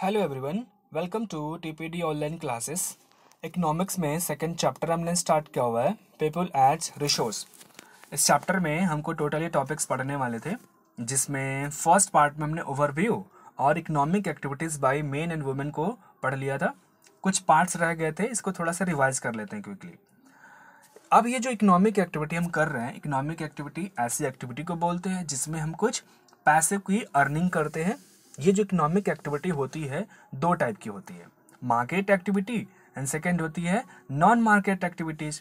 hello everyone welcome to TPD online classes economics में second chapter हमने start किया हुआ है पीपल एज रिशोर्स इस चैप्टर में हमको टोटली टॉपिक्स पढ़ने वाले थे जिसमें फर्स्ट पार्ट में हमने ओवरव्यू और economic activities by men and women को पढ़ लिया था कुछ पार्ट्स रह गए थे इसको थोड़ा सा रिवाइज कर लेते हैं क्विकली अब ये जो इकोनॉमिक एक्टिविटी हम कर रहे हैं इकोनॉमिक एक्टिविटी ऐसी एक्टिविटी को बोलते हैं जिसमें हम कुछ पैसे की अर्निंग करते हैं ये जो इकोनॉमिक एक्टिविटी होती है दो टाइप की होती है मार्केट एक्टिविटी एंड सेकेंड होती है non market activities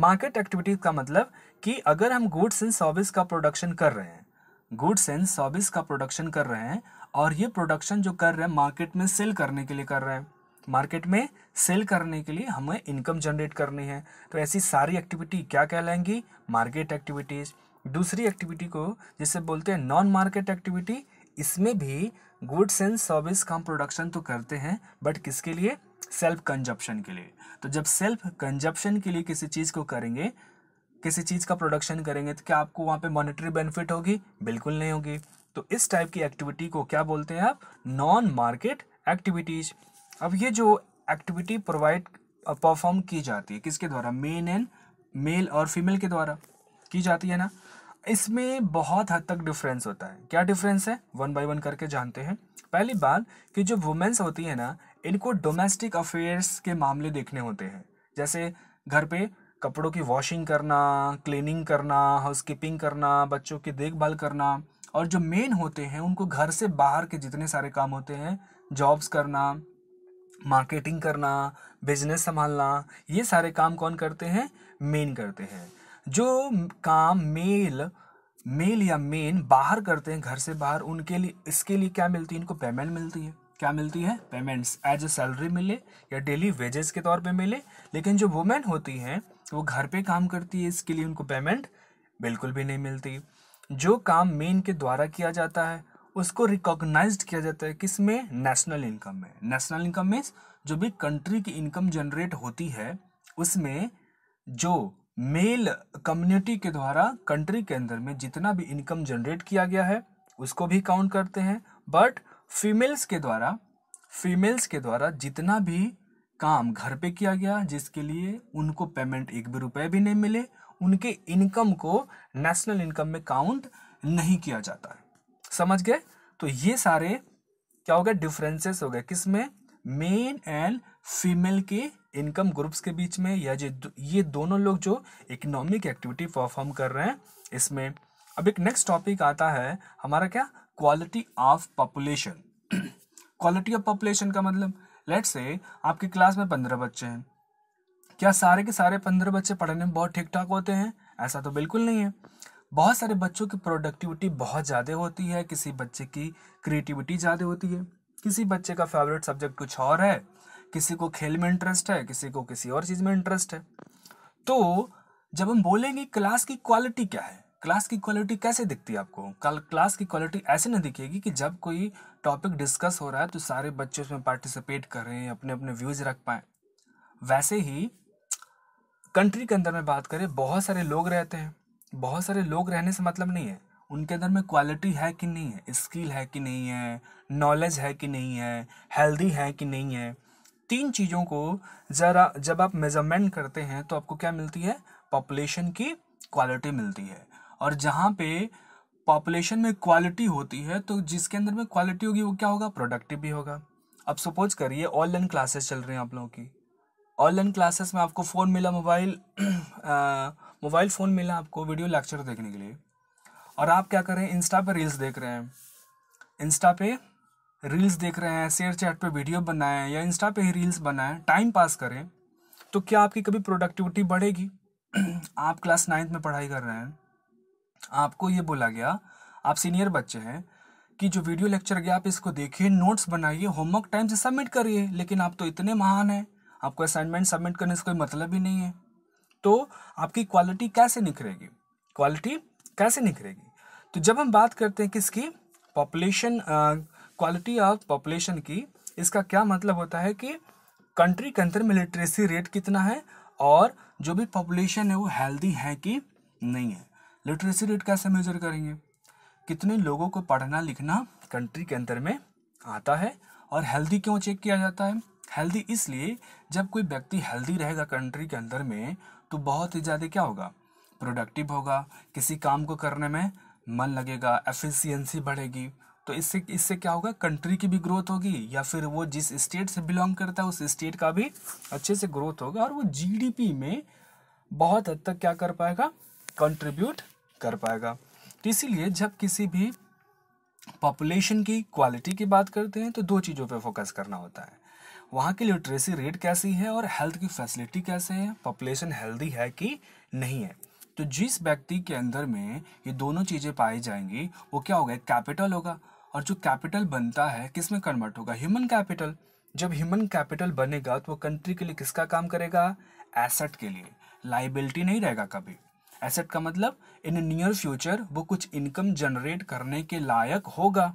market activities का मतलब कि अगर हम गुड्स एंड सर्विस का प्रोडक्शन कर रहे हैं गुड्स एंड सर्विस का प्रोडक्शन कर रहे हैं और ये प्रोडक्शन जो कर रहे हैं मार्केट में सेल करने के लिए कर रहे हैं मार्केट में सेल करने के लिए हमें इनकम जनरेट करनी है तो ऐसी सारी एक्टिविटी क्या कहलाएंगी मार्केट एक्टिविटीज़ दूसरी एक्टिविटी को जिसे बोलते हैं नॉन मार्केट एक्टिविटी इसमें भी गुड्स एंड सर्विस का हम प्रोडक्शन तो करते हैं बट किसके लिए सेल्फ कंजप्शन के लिए तो जब सेल्फ कंजप्शन के लिए किसी चीज़ को करेंगे किसी चीज़ का प्रोडक्शन करेंगे तो क्या आपको वहाँ पे मॉनेटरी बेनिफिट होगी बिल्कुल नहीं होगी तो इस टाइप की एक्टिविटी को क्या बोलते हैं आप नॉन मार्केट एक्टिविटीज अब ये जो एक्टिविटी प्रोवाइड परफॉर्म की जाती है किसके द्वारा मेन एंड मेल और फीमेल के द्वारा की जाती है ना इसमें बहुत हद तक डिफरेंस होता है क्या डिफरेंस है वन बाय वन करके जानते हैं पहली बात कि जो वुमेंस होती है ना इनको डोमेस्टिक अफेयर्स के मामले देखने होते हैं जैसे घर पे कपड़ों की वॉशिंग करना क्लीनिंग करना हाउस कीपिंग करना बच्चों की देखभाल करना और जो मेन होते हैं उनको घर से बाहर के जितने सारे काम होते हैं जॉब्स करना मार्केटिंग करना बिजनेस संभालना ये सारे काम कौन करते हैं मेन करते हैं जो काम मेल मेल या मेन बाहर करते हैं घर से बाहर उनके लिए इसके लिए क्या मिलती है इनको पेमेंट मिलती है क्या मिलती है पेमेंट्स एज ए सैलरी मिले या डेली वेजेस के तौर पे मिले लेकिन जो वुमेन होती हैं वो घर पे काम करती है इसके लिए उनको पेमेंट बिल्कुल भी नहीं मिलती जो काम मेन के द्वारा किया जाता है उसको रिकॉग्नाइज किया जाता है किस में नेशनल इनकम में नेशनल इनकम मीन्स जो भी कंट्री की इनकम जनरेट होती है उसमें जो मेल कम्युनिटी के द्वारा कंट्री के अंदर में जितना भी इनकम जनरेट किया गया है उसको भी काउंट करते हैं बट फीमेल्स के द्वारा फीमेल्स के द्वारा जितना भी काम घर पे किया गया जिसके लिए उनको पेमेंट एक भी रुपए भी नहीं मिले उनके इनकम को नेशनल इनकम में काउंट नहीं किया जाता है समझ गए तो ये सारे क्या हो गए डिफरेंसेस हो गए किस में मेन एंड फीमेल के इनकम ग्रुप्स के बीच में या जो ये दोनों लोग जो इकोनॉमिक एक्टिविटी परफॉर्म कर रहे हैं इसमें अब एक नेक्स्ट टॉपिक आता है हमारा क्या quality of population quality of population का मतलब लेट्स से आपकी क्लास में पंद्रह बच्चे हैं क्या सारे के सारे पंद्रह बच्चे पढ़ने में बहुत ठीक ठाक होते हैं ऐसा तो बिल्कुल नहीं है बहुत सारे बच्चों की प्रोडक्टिविटी बहुत ज़्यादा होती है किसी बच्चे की क्रिएटिविटी ज़्यादा होती है किसी बच्चे का फेवरेट सब्जेक्ट कुछ और है किसी को खेल में इंटरेस्ट है किसी को किसी और चीज़ में इंटरेस्ट है तो जब हम बोलेंगे क्लास की क्वालिटी क्या है क्लास की क्वालिटी कैसे दिखती है आपको कल क्लास की क्वालिटी ऐसे ना दिखेगी कि जब कोई टॉपिक डिस्कस हो रहा है तो सारे बच्चे उसमें पार्टिसिपेट कर रहे हैं अपने अपने व्यूज़ रख पाएँ वैसे ही कंट्री के अंदर में बात करें बहुत सारे लोग रहते हैं बहुत सारे लोग रहने से मतलब नहीं है उनके अंदर में क्वालिटी है कि नहीं है स्किल है कि नहीं है नॉलेज है कि नहीं है हेल्दी है कि नहीं है तीन चीज़ों को ज़रा जब आप मेज़रमेंट करते हैं तो आपको क्या मिलती है पॉपुलेशन की क्वालिटी मिलती है और जहाँ पे पॉपुलेशन में क्वालिटी होती है तो जिसके अंदर में क्वालिटी होगी वो क्या होगा प्रोडक्टिव भी होगा अब सपोज करिए ऑनलाइन क्लासेस चल रहे हैं आप लोगों की ऑनलाइन क्लासेस में आपको फ़ोन मिला मोबाइल मोबाइल फ़ोन मिला आपको वीडियो लेक्चर देखने के लिए और आप क्या कर रहे हैं इंस्टा पर रील्स देख रहे हैं इंस्टा पे रील्स देख रहे हैं शेयर चैट पे वीडियो बनाएं या इंस्टा पे ही रील्स बनाएं टाइम पास करें तो क्या आपकी कभी प्रोडक्टिविटी बढ़ेगी आप क्लास नाइन्थ में पढ़ाई कर रहे हैं आपको ये बोला गया आप सीनियर बच्चे हैं कि जो वीडियो लेक्चर गया आप इसको देखिए नोट्स बनाइए होमवर्क टाइम से सबमिट करिए लेकिन आप तो इतने महान हैं आपको असाइनमेंट सबमिट करने से कोई मतलब ही नहीं है तो आपकी क्वालिटी कैसे निखरेगी क्वालिटी कैसे निखरेगी तो जब हम बात करते हैं किसकी पॉपुलेशन क्वालिटी ऑफ पॉपुलेशन की इसका क्या मतलब होता है कि कंट्री के अंदर में लिटरेसी रेट कितना है और जो भी पॉपुलेशन है वो हेल्दी है कि नहीं है लिटरेसी रेट कैसे मेजर करेंगे कितने लोगों को पढ़ना लिखना कंट्री के अंदर में आता है और हेल्दी क्यों चेक किया जाता है हेल्दी इसलिए जब कोई व्यक्ति हेल्दी रहेगा कंट्री के अंदर में तो बहुत ही ज़्यादा क्या होगा प्रोडक्टिव होगा किसी काम को करने में मन लगेगा एफिशिएंसी बढ़ेगी तो इससे इससे क्या होगा कंट्री की भी ग्रोथ होगी या फिर वो जिस स्टेट से बिलोंग करता है उस स्टेट का भी अच्छे से ग्रोथ होगा और वो जीडीपी में बहुत हद तक क्या कर पाएगा कंट्रीब्यूट कर पाएगा तो इसीलिए जब किसी भी पॉपुलेशन की क्वालिटी की बात करते हैं तो दो चीज़ों पे फोकस करना होता है वहाँ की लिटरेसी रेट कैसी है और हेल्थ की फैसिलिटी कैसे है पॉपुलेशन हेल्दी है कि नहीं है तो जिस व्यक्ति के अंदर में ये दोनों चीज़ें पाई जाएंगी वो क्या होगा कैपिटल होगा और जो कैपिटल बनता है किस में कन्वर्ट होगा ह्यूमन कैपिटल जब ह्यूमन कैपिटल बनेगा तो वो कंट्री के लिए किसका काम करेगा एसेट के लिए लाइबिलिटी नहीं रहेगा कभी एसेट का मतलब इन नियर फ्यूचर वो कुछ इनकम जनरेट करने के लायक होगा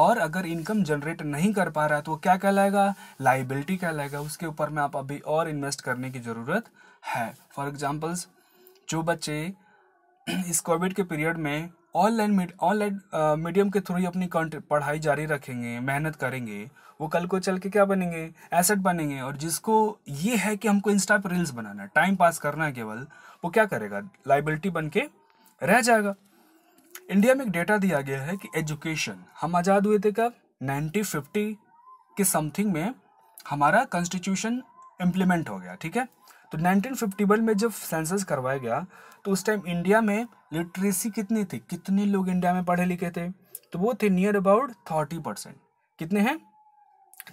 और अगर इनकम जनरेट नहीं कर पा रहा है तो वो क्या कहलाएगा लाइबिलिटी कहलाएगा उसके ऊपर में आप अभी और इन्वेस्ट करने की ज़रूरत है फॉर एग्जाम्पल्स जो बच्चे इस कोविड के पीरियड में ऑनलाइन ऑनलाइन मीडियम के थ्रू ही अपनी पढ़ाई जारी रखेंगे मेहनत करेंगे वो कल को चल के क्या बनेंगे एसेट बनेंगे और जिसको ये है कि हमको इंस्टा पर रील्स बनाना है टाइम पास करना है केवल वो क्या करेगा लाइबिलिटी बन के रह जाएगा इंडिया में एक डेटा दिया गया है कि एजुकेशन हम आज़ाद हुए थे कब नाइनटीन फिफ्टी के समथिंग में हमारा कॉन्स्टिट्यूशन इम्प्लीमेंट हो गया ठीक है तो 1951 में जब सेंसस करवाया गया तो उस टाइम इंडिया में लिटरेसी कितनी थी कितने लोग इंडिया में पढ़े लिखे थे तो वो थे नियर अबाउट थर्टी परसेंट कितने हैं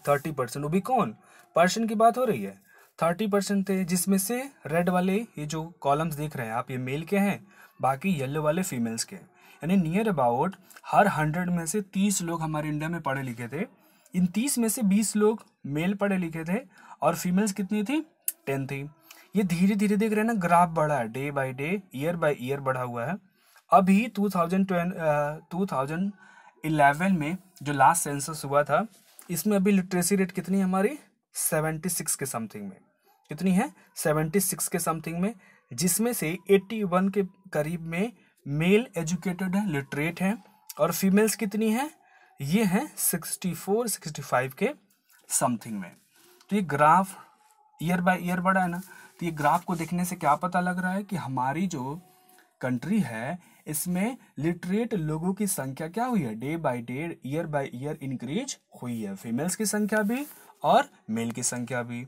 थर्टी परसेंट वो भी कौन पर्सन की बात हो रही है थर्टी परसेंट थे जिसमें से रेड वाले ये जो कॉलम्स देख रहे हैं आप ये मेल के हैं बाकी येलो वाले फीमेल्स के यानी नियर अबाउट हर हंड्रेड में से तीस लोग हमारे इंडिया में पढ़े लिखे थे इन तीस में से बीस लोग मेल पढ़े लिखे थे और फीमेल्स कितनी थी टेन थी ये धीरे धीरे देख रहे हैं ना ग्राफ बढ़ा है day by day year by year बढ़ा हुआ है अभी two thousand twenty two thousand eleven में जो लास्ट सेंसस हुआ था इसमें अभी लिटरेसी रेट कितनी है हमारी सेवेंटी सिक्स के समथिंग में कितनी है सेवेंटी सिक्स के समथिंग में जिसमें से एट्टी वन के करीब में मेल एजुकेटेड है लिटरेट हैं और फीमेल्स कितनी हैं ये हैं सिक्सटी फोर सिक्सटी फाइव के समथिंग में तो ये ग्राफ ईयर बाय ईयर बढ़ा है ना ये ग्राफ को देखने से क्या पता लग रहा है कि हमारी जो कंट्री है इसमें लिटरेट लोगों की संख्या क्या हुई है day by day year by year increase हुई है फीमेल्स की संख्या भी और मेल की संख्या भी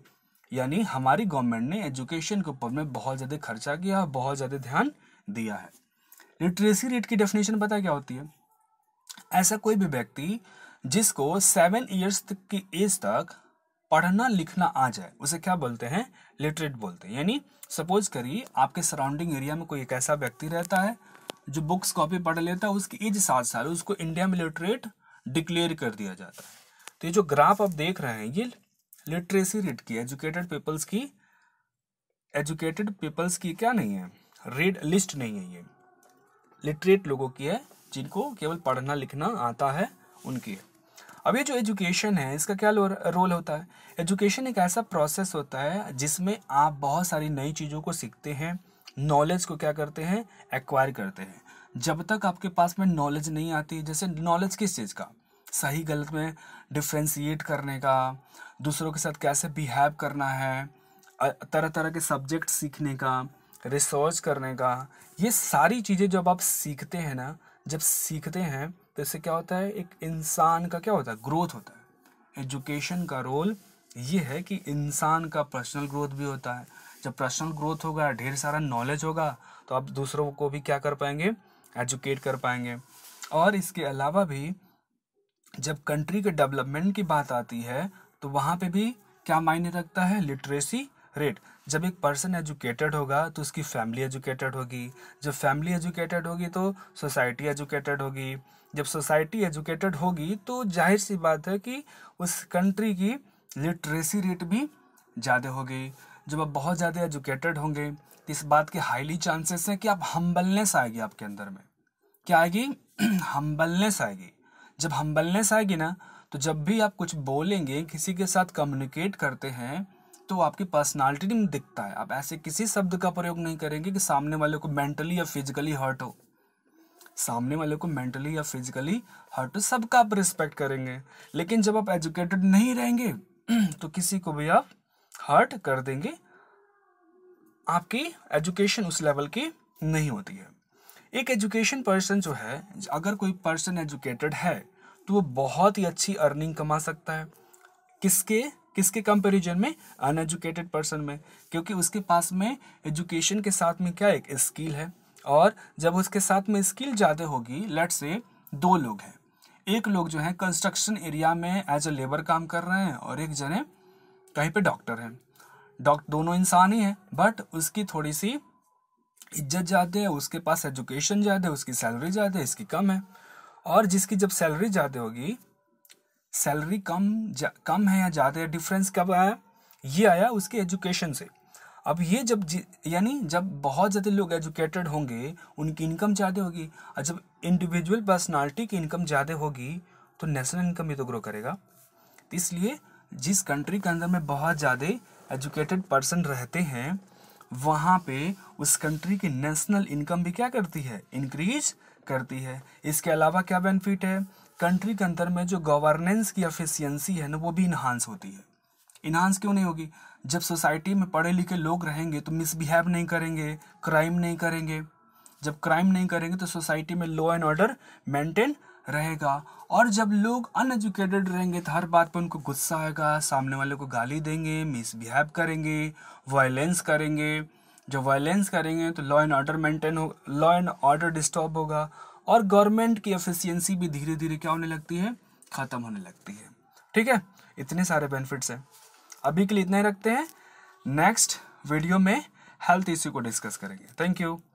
यानी हमारी गवर्नमेंट ने एजुकेशन के ऊपर में बहुत ज़्यादा खर्चा किया और बहुत ज़्यादा ध्यान दिया है लिटरेसी रेट की डेफिनेशन पता क्या होती है ऐसा कोई भी व्यक्ति जिसको सेवन ईयर्स की एज तक पढ़ना लिखना आ जाए उसे क्या बोलते हैं लिटरेट बोलते हैं यानी सपोज करिए आपके सराउंडिंग एरिया में कोई एक ऐसा व्यक्ति रहता है जो बुक्स कॉपी पढ़ लेता है उसकी एज सात साल उसको इंडिया में लिटरेट डिक्लेयर कर दिया जाता है तो ये जो ग्राफ आप देख रहे हैं ये लिटरेसी रेट की एजुकेटेड पीपल्स की एजुकेटेड पीपल्स की क्या नहीं है रेड लिस्ट नहीं है ये लिटरेट लोगों की है जिनको केवल पढ़ना लिखना आता है उनकी है अब ये जो एजुकेशन है इसका क्या रोल होता है एजुकेशन एक ऐसा प्रोसेस होता है जिसमें आप बहुत सारी नई चीज़ों को सीखते हैं नॉलेज को क्या करते हैं एक्वायर करते हैं जब तक आपके पास में नॉलेज नहीं आती जैसे नॉलेज किस चीज़ का सही गलत में डिफ्रेंसीट करने का दूसरों के साथ कैसे बिहेव करना है तरह तरह के सब्जेक्ट सीखने का रिसर्च करने का ये सारी चीज़ें जब आप सीखते हैं ना जब सीखते हैं तो इससे क्या होता है एक इंसान का क्या होता है ग्रोथ होता है एजुकेशन का रोल ये है कि इंसान का पर्सनल ग्रोथ भी होता है जब पर्सनल ग्रोथ होगा ढेर सारा नॉलेज होगा तो आप दूसरों को भी क्या कर पाएंगे एजुकेट कर पाएंगे और इसके अलावा भी जब कंट्री के डेवलपमेंट की बात आती है तो वहाँ पे भी क्या मायने रखता है लिटरेसी रेट जब एक पर्सन एजुकेटेड होगा तो उसकी फैमिली एजुकेटेड होगी जब फैमिली एजुकेटेड होगी तो सोसाइटी एजुकेटेड होगी जब सोसाइटी एजुकेटेड होगी तो जाहिर सी बात है कि उस कंट्री की लिटरेसी रेट भी ज़्यादा होगी जब आप बहुत ज़्यादा एजुकेटेड होंगे तो इस बात के हाईली चांसेस हैं कि आप हम्बलनेस आएगी आपके अंदर में क्या आएगी हम्बलनेस आएगी जब हम्बलनेस आएगी ना तो जब भी आप कुछ बोलेंगे किसी के साथ कम्युनिकेट करते हैं तो आपकी पर्सनालिटी में दिखता है आप ऐसे किसी शब्द का प्रयोग नहीं करेंगे कि सामने वाले को मेंटली या फिजिकली हर्ट हो सामने वाले को मेंटली या फिजिकली हर्ट हो सबका आप रिस्पेक्ट करेंगे लेकिन जब आप एजुकेटेड नहीं रहेंगे तो किसी को भी आप हर्ट कर देंगे आपकी एजुकेशन उस लेवल की नहीं होती है एक एजुकेशन पर्सन जो है अगर कोई पर्सन एजुकेटेड है तो वो बहुत ही अच्छी अर्निंग कमा सकता है किसके किसके कंपेरिजन में अनएजुकेटेड पर्सन में क्योंकि उसके पास में एजुकेशन के साथ में क्या एक स्किल है और जब उसके साथ में स्किल ज़्यादा होगी लट से दो लोग हैं एक लोग जो है कंस्ट्रक्शन एरिया में एज अ लेबर काम कर रहे हैं और एक जने कहीं पे डॉक्टर हैं डॉक्टर दोनों इंसान ही हैं बट उसकी थोड़ी सी इज्जत ज़्यादा है उसके पास एजुकेशन ज़्यादा है उसकी सैलरी ज़्यादा है इसकी कम है और जिसकी जब सैलरी ज़्यादा होगी सैलरी कम कम है या ज़्यादा है डिफरेंस कब आया ये आया उसके एजुकेशन से अब ये जब यानी जब बहुत ज़्यादा लोग एजुकेटेड होंगे उनकी इनकम ज़्यादा होगी और जब इंडिविजुअल पर्सनालिटी की इनकम ज़्यादा होगी तो नेशनल इनकम भी तो ग्रो करेगा तो इसलिए जिस कंट्री के अंदर में बहुत ज़्यादा एजुकेटेड पर्सन रहते हैं वहाँ पे उस कंट्री की नेशनल इनकम भी क्या करती है इंक्रीज करती है इसके अलावा क्या बेनिफिट है कंट्री के अंदर में जो गवर्नेंस की एफिशिएंसी है ना वो भी इन्हांस होती है इन्हांस क्यों नहीं होगी जब सोसाइटी में पढ़े लिखे लोग रहेंगे तो मिसबिहेव नहीं करेंगे क्राइम नहीं करेंगे जब क्राइम नहीं करेंगे तो सोसाइटी में लॉ एंड ऑर्डर मेंटेन रहेगा और जब लोग अनएजुकेटेड रहेंगे तो हर बात पर उनको गुस्सा आएगा सामने वाले को गाली देंगे मिसबिहेव करेंगे वायलेंस करेंगे जब वायलेंस करेंगे तो लॉ एंड ऑर्डर मेंटेन हो लॉ एंड ऑर्डर डिस्टर्ब होगा और गवर्नमेंट की एफिशिएंसी भी धीरे धीरे क्या होने लगती है ख़त्म होने लगती है ठीक है इतने सारे बेनिफिट्स हैं अभी के लिए इतना ही रखते हैं नेक्स्ट वीडियो में हेल्थ इश्यू को डिस्कस करेंगे थैंक यू